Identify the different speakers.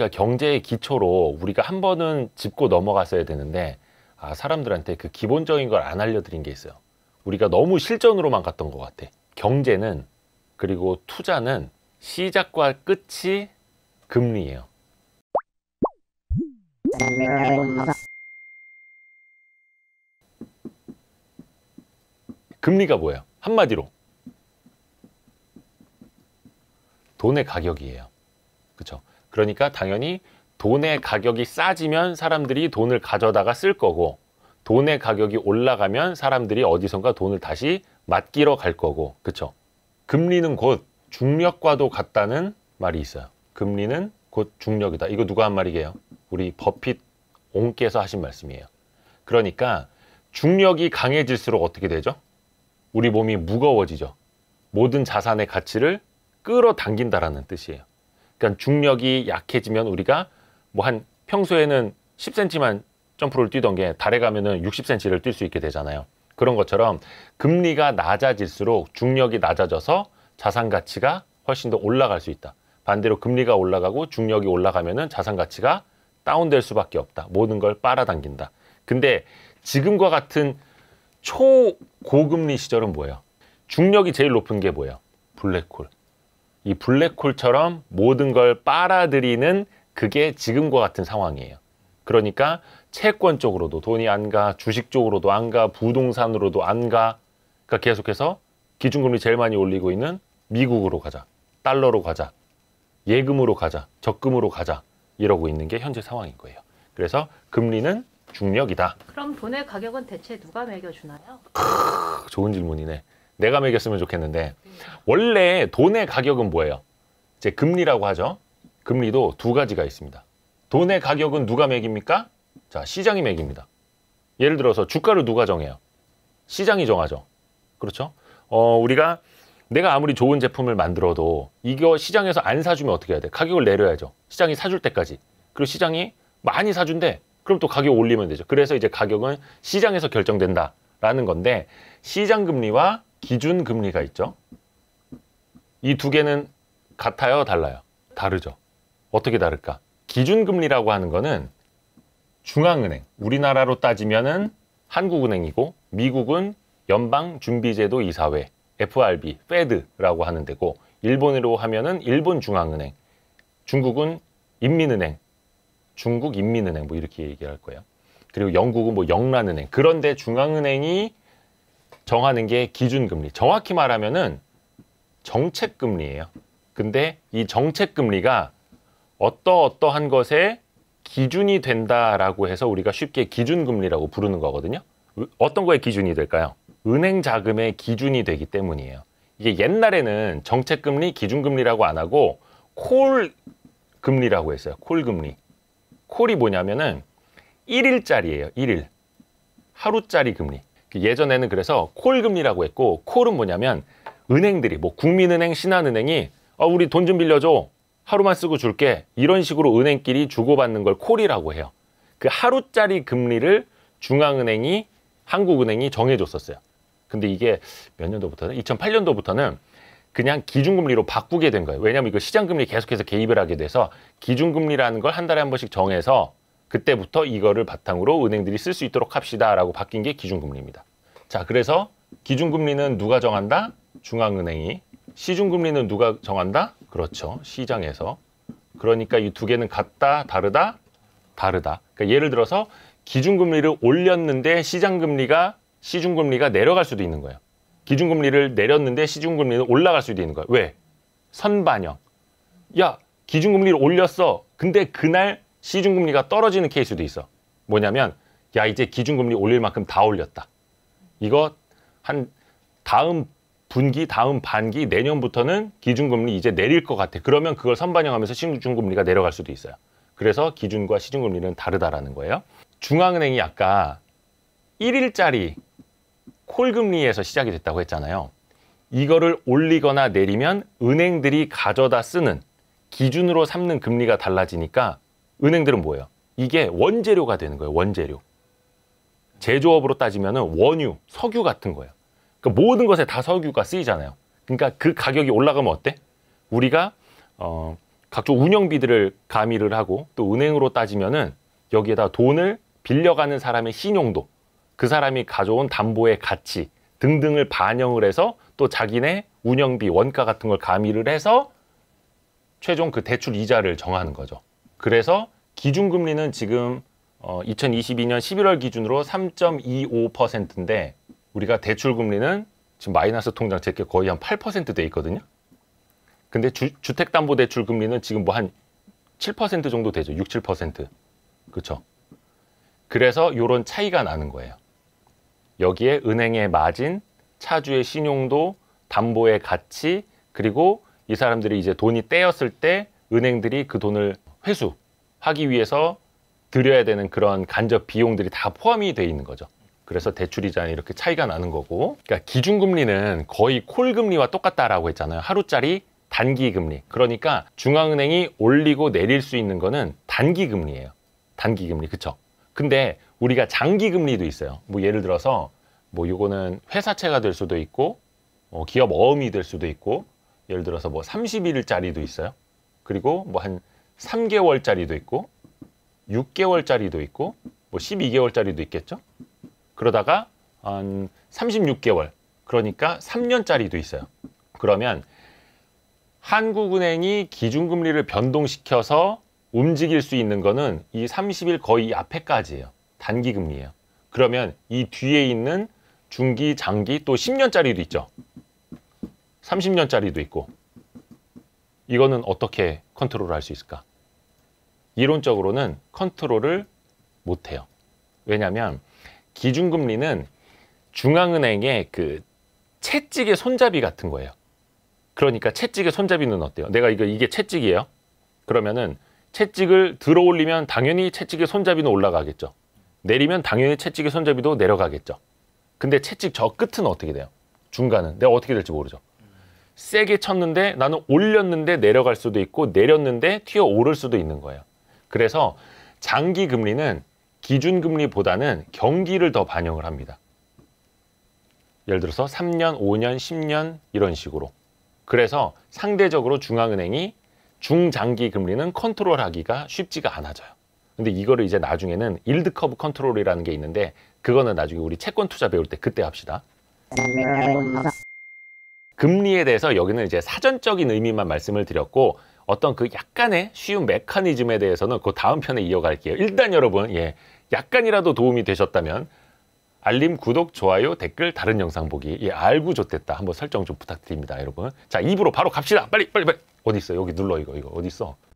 Speaker 1: 그러니까 경제의 기초로 우리가 한 번은 짚고 넘어갔어야 되는데 아, 사람들한테 그 기본적인 걸 안 알려드린 게 있어요. 우리가 너무 실전으로만 갔던 것 같아. 경제는 그리고 투자는 시작과 끝이 금리예요. 금리가 뭐예요? 한마디로 돈의 가격이에요. 그러니까 당연히 돈의 가격이 싸지면 사람들이 돈을 가져다가 쓸 거고 돈의 가격이 올라가면 사람들이 어디선가 돈을 다시 맡기러 갈 거고 그쵸? 금리는 곧 중력과도 같다는 말이 있어요. 금리는 곧 중력이다. 이거 누가 한 말이게요? 우리 버핏 옹께서 하신 말씀이에요. 그러니까 중력이 강해질수록 어떻게 되죠? 우리 몸이 무거워지죠. 모든 자산의 가치를 끌어당긴다라는 뜻이에요. 그러니까 중력이 약해지면 우리가 뭐 한 평소에는 10cm만 점프를 뛰던 게 달에 가면은 60cm를 뛸 수 있게 되잖아요. 그런 것처럼 금리가 낮아질수록 중력이 낮아져서 자산 가치가 훨씬 더 올라갈 수 있다. 반대로 금리가 올라가고 중력이 올라가면은 자산 가치가 다운될 수밖에 없다. 모든 걸 빨아당긴다. 근데 지금과 같은 초고금리 시절은 뭐예요? 중력이 제일 높은 게 뭐예요? 블랙홀. 이 블랙홀처럼 모든 걸 빨아들이는 그게 지금과 같은 상황이에요. 그러니까 채권 쪽으로도 돈이 안 가, 주식 쪽으로도 안 가, 부동산으로도 안 가. 그러니까 계속해서 기준금리 제일 많이 올리고 있는 미국으로 가자, 달러로 가자, 예금으로 가자, 적금으로 가자 이러고 있는 게 현재 상황인 거예요. 그래서 금리는 중력이다. 그럼 돈의 가격은 대체 누가 매겨주나요? 크, 좋은 질문이네. 내가 매겼으면 좋겠는데 원래 돈의 가격은 뭐예요? 이제 금리라고 하죠. 금리도 두 가지가 있습니다. 돈의 가격은 누가 매깁니까? 자, 시장이 매깁니다. 예를 들어서 주가를 누가 정해요? 시장이 정하죠. 그렇죠? 어, 우리가 내가 아무리 좋은 제품을 만들어도 이거 시장에서 안 사주면 어떻게 해야 돼? 가격을 내려야죠. 시장이 사줄 때까지. 그리고 시장이 많이 사준대. 그럼 또 가격 올리면 되죠. 그래서 이제 가격은 시장에서 결정된다라는 건데 시장 금리와 기준 금리가 있죠. 이 두 개는 같아요, 달라요? 다르죠. 어떻게 다를까? 기준 금리라고 하는 거는 중앙은행, 우리나라로 따지면은 한국은행이고 미국은 연방준비제도 이사회, FRB, 페드라고 하는 데고 일본으로 하면은 일본 중앙은행, 중국은 인민은행, 중국 인민은행 뭐 이렇게 얘기할 거예요. 그리고 영국은 뭐 영란은행. 그런데 중앙은행이 정하는 게 기준금리. 정확히 말하면은 정책금리예요. 근데 이 정책금리가 어떠어떠한 것에 기준이 된다라고 해서 우리가 쉽게 기준금리라고 부르는 거거든요. 어떤 거에 기준이 될까요? 은행 자금의 기준이 되기 때문이에요. 이게 옛날에는 정책금리, 기준금리라고 안 하고 콜 금리라고 했어요. 콜 금리. 콜이 뭐냐면은 1일짜리예요. 1일. 하루짜리 금리. 예전에는 그래서 콜 금리라고 했고 콜은 뭐냐면 은행들이 뭐 국민은행, 신한은행이 어, 우리 돈 좀 빌려줘 하루만 쓰고 줄게 이런 식으로 은행끼리 주고받는 걸 콜이라고 해요. 그 하루짜리 금리를 중앙은행이 한국은행이 정해줬었어요. 근데 이게 몇 년도부터는 2008년도부터는 그냥 기준금리로 바꾸게 된 거예요. 왜냐하면 이거 시장금리 계속해서 개입을 하게 돼서 기준금리라는 걸 한 달에 한 번씩 정해서 그때부터 이거를 바탕으로 은행들이 쓸 수 있도록 합시다라고 바뀐 게 기준금리입니다. 자, 그래서 기준금리는 누가 정한다? 중앙은행이. 시중금리는 누가 정한다? 그렇죠. 시장에서. 그러니까 이 두 개는 같다, 다르다, 다르다. 그러니까 예를 들어서 기준금리를 올렸는데 시장금리가 시중금리가 내려갈 수도 있는 거예요. 기준금리를 내렸는데 시중금리는 올라갈 수도 있는 거예요. 왜? 선반영. 야, 기준금리를 올렸어. 근데 그날 시중금리가 떨어지는 케이스도 있어. 뭐냐면 야 이제 기준금리 올릴 만큼 다 올렸다. 이거 한 다음 분기, 다음 반기, 내년부터는 기준금리 이제 내릴 것 같아. 그러면 그걸 선반영하면서 시중금리가 내려갈 수도 있어요. 그래서 기준과 시중금리는 다르다라는 거예요. 중앙은행이 아까 1일짜리 콜금리에서 시작이 됐다고 했잖아요. 이거를 올리거나 내리면 은행들이 가져다 쓰는 기준으로 삼는 금리가 달라지니까 은행들은 뭐예요? 이게 원재료가 되는 거예요. 원재료. 제조업으로 따지면 원유, 석유 같은 거예요. 그러니까 모든 것에 다 석유가 쓰이잖아요. 그러니까 그 가격이 올라가면 어때? 우리가 어, 각종 운영비들을 가미를 하고 또 은행으로 따지면은 여기에다 돈을 빌려가는 사람의 신용도, 그 사람이 가져온 담보의 가치 등등을 반영을 해서 또 자기네 운영비, 원가 같은 걸 가미를 해서 최종 그 대출 이자를 정하는 거죠. 그래서 기준금리는 지금 어, 2022년 11월 기준으로 3.25%인데 우리가 대출금리는 지금 마이너스 통장 제게 거의 한 8%돼 있거든요. 근데 주, 택담보대출 금리는 지금 뭐 한 7% 정도 되죠. 6, 7%. 그쵸 그래서 이런 차이가 나는 거예요. 여기에 은행의 마진, 차주의 신용도, 담보의 가치, 그리고 이 사람들이 이제 돈이 떼었을때 은행들이 그 돈을 회수하기 위해서 드려야 되는 그런 간접 비용들이 다 포함이 돼 있는 거죠. 그래서 대출이자는 이렇게 차이가 나는 거고 그러니까 기준금리는 거의 콜금리와 똑같다라고 했잖아요. 하루짜리 단기금리. 그러니까 중앙은행이 올리고 내릴 수 있는 거는 단기금리예요. 단기금리, 그쵸? 근데 우리가 장기금리도 있어요. 뭐 예를 들어서 뭐 이거는 회사채가 될 수도 있고 어, 기업 어음이 될 수도 있고 예를 들어서 뭐 30일짜리도 있어요. 그리고 뭐한 3개월짜리도 있고 6개월짜리도 있고 뭐 12개월짜리도 있겠죠. 그러다가 한 36개월 그러니까 3년짜리도 있어요. 그러면 한국은행이 기준금리를 변동시켜서 움직일 수 있는 거는 이 30일 거의 앞에까지예요. 단기금리예요. 그러면 이 뒤에 있는 중기, 장기 또 10년짜리도 있죠. 30년짜리도 있고 이거는 어떻게 컨트롤할 수 있을까? 이론적으로는 컨트롤을 못해요. 왜냐하면 기준금리는 중앙은행의 그 채찍의 손잡이 같은 거예요. 그러니까 채찍의 손잡이는 어때요? 내가 이거 이게 채찍이에요. 그러면은 채찍을 들어 올리면 당연히 채찍의 손잡이는 올라가겠죠. 내리면 당연히 채찍의 손잡이도 내려가겠죠. 근데 채찍 저 끝은 어떻게 돼요? 중간은 내가 어떻게 될지 모르죠. 세게 쳤는데 나는 올렸는데 내려갈 수도 있고 내렸는데 튀어 오를 수도 있는 거예요. 그래서 장기 금리는 기준 금리보다는 경기를 더 반영을 합니다. 예를 들어서 3년, 5년, 10년 이런 식으로. 그래서 상대적으로 중앙은행이 중장기 금리는 컨트롤하기가 쉽지가 않아져요. 근데 이거를 이제 나중에는 일드 커브 컨트롤이라는 게 있는데 그거는 나중에 우리 채권 투자 배울 때 그때 합시다. 금리에 대해서 여기는 이제 사전적인 의미만 말씀을 드렸고 어떤 그 약간의 쉬운 메커니즘에 대해서는 그 다음 편에 이어갈게요. 일단 여러분 예 약간이라도 도움이 되셨다면 알림, 구독, 좋아요, 댓글, 다른 영상 보기 예 알고 좋댔다 한번 설정 좀 부탁드립니다 여러분 자입으로 바로 갑시다 빨리 빨리 빨리 어디 있어 여기 눌러 이거 이거 어디 있어